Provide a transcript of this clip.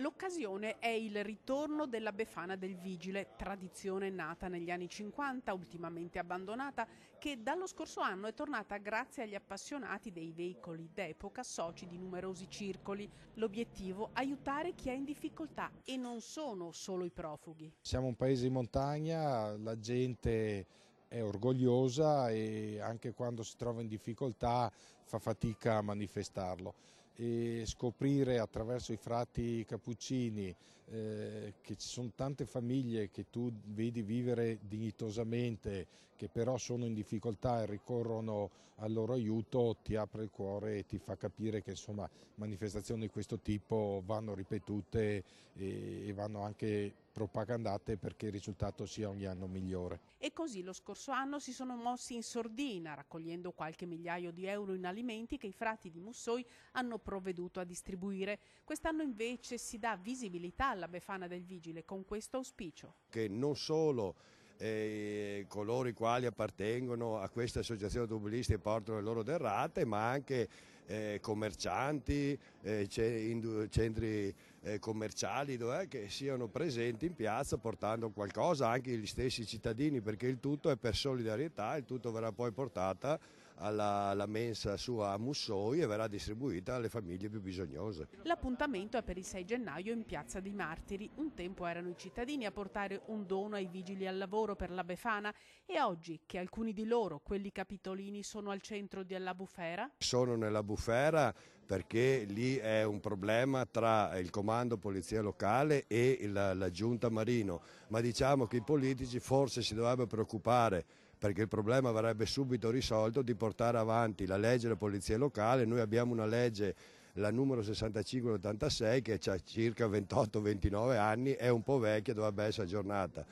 L'occasione è il ritorno della Befana del Vigile, tradizione nata negli anni 50, ultimamente abbandonata, che dallo scorso anno è tornata grazie agli appassionati dei veicoli d'epoca, soci di numerosi circoli. L'obiettivo è aiutare chi è in difficoltà e non sono solo i profughi. Siamo un paese in montagna, la gente è orgogliosa e anche quando si trova in difficoltà fa fatica a manifestarlo e scoprire attraverso i frati cappuccini eh, che ci sono tante famiglie che tu vedi vivere dignitosamente, che però sono in difficoltà e ricorrono al loro aiuto, ti apre il cuore e ti fa capire che insomma manifestazioni di questo tipo vanno ripetute e, e vanno anche propagandate perché il risultato sia ogni anno migliore. E così lo scorso anno si sono mossi in sordina, raccogliendo qualche migliaio di euro in alimenti che i frati di Mussoi hanno prodotto provveduto a distribuire. Quest'anno invece si dà visibilità alla Befana del Vigile con questo auspicio. Che non solo eh, coloro i quali appartengono a questa associazione automobilisti portano le loro derrate, ma anche eh, commercianti, eh, centri eh, commerciali dov'è, che siano presenti in piazza portando qualcosa, anche gli stessi cittadini, perché il tutto è per solidarietà, il tutto verrà poi portata alla, alla mensa sua a Mussoi e verrà distribuita alle famiglie più bisognose. L'appuntamento è per il 6 gennaio in Piazza dei Martiri. Un tempo erano i cittadini a portare un dono ai vigili al lavoro per la Befana e oggi che alcuni di loro, quelli capitolini, sono al centro della bufera? Sono nella bufera perché lì è un problema tra il comando polizia locale e la, la giunta Marino, ma diciamo che i politici forse si dovrebbero preoccupare perché il problema verrebbe subito risolto di portare avanti la legge della polizia locale, noi abbiamo una legge la numero 6586 che ha circa 28-29 anni, è un po' vecchia, dovrebbe essere aggiornata.